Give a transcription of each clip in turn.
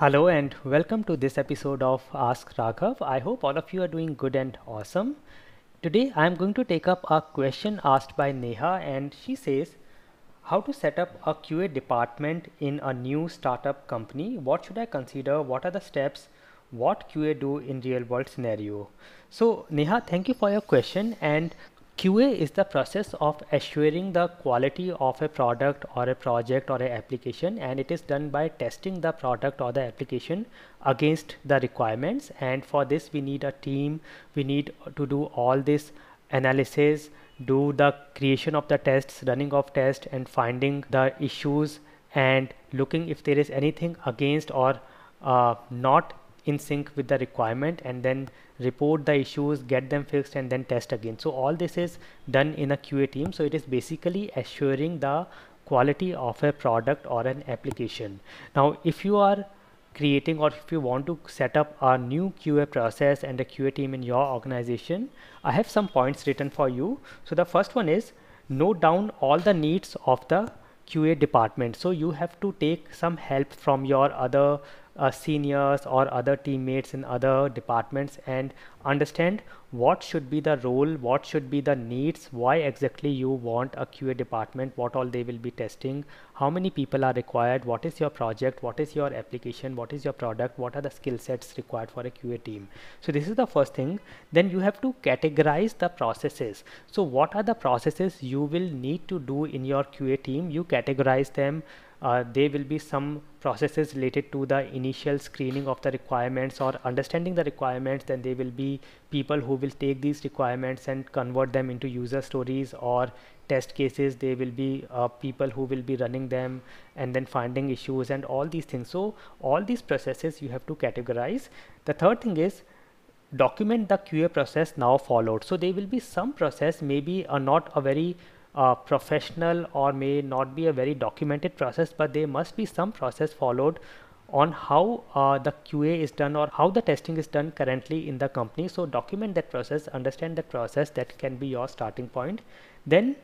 Hello and welcome to this episode of Ask Raghav. I hope all of you are doing good and awesome. Today I am going to take up a question asked by Neha and she says how to set up a QA department in a new startup company. What should I consider? What are the steps? What QA do in real world scenario? So Neha, thank you for your question and QA is the process of assuring the quality of a product or a project or an application and it is done by testing the product or the application against the requirements and for this we need a team we need to do all this analysis do the creation of the tests running of tests, and finding the issues and looking if there is anything against or uh, not in sync with the requirement and then report the issues get them fixed and then test again so all this is done in a QA team so it is basically assuring the quality of a product or an application now if you are creating or if you want to set up a new QA process and a QA team in your organization I have some points written for you so the first one is note down all the needs of the QA department so you have to take some help from your other uh, seniors or other teammates in other departments and understand what should be the role, what should be the needs, why exactly you want a QA department, what all they will be testing, how many people are required, what is your project, what is your application, what is your product, what are the skill sets required for a QA team. So this is the first thing. Then you have to categorize the processes. So what are the processes you will need to do in your QA team? You categorize them uh, there will be some processes related to the initial screening of the requirements or understanding the requirements then there will be people who will take these requirements and convert them into user stories or test cases there will be uh, people who will be running them and then finding issues and all these things so all these processes you have to categorize the third thing is document the QA process now followed so there will be some process maybe are uh, not a very uh, professional or may not be a very documented process, but there must be some process followed on how uh, the QA is done or how the testing is done currently in the company. So document that process, understand that process that can be your starting point. Then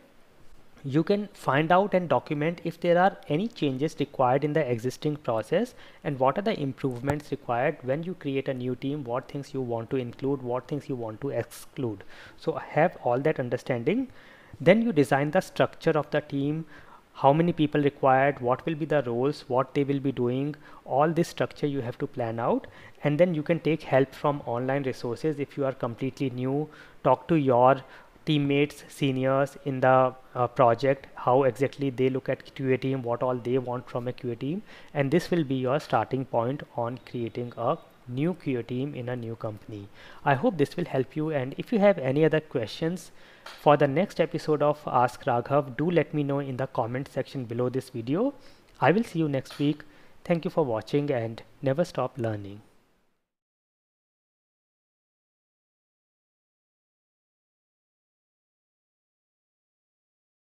you can find out and document if there are any changes required in the existing process and what are the improvements required when you create a new team, what things you want to include, what things you want to exclude. So have all that understanding. Then you design the structure of the team, how many people required, what will be the roles, what they will be doing, all this structure you have to plan out. And then you can take help from online resources if you are completely new, talk to your teammates, seniors in the uh, project, how exactly they look at QA team, what all they want from a QA team. And this will be your starting point on creating a new QA team in a new company. I hope this will help you and if you have any other questions for the next episode of Ask Raghav, do let me know in the comment section below this video. I will see you next week. Thank you for watching and never stop learning.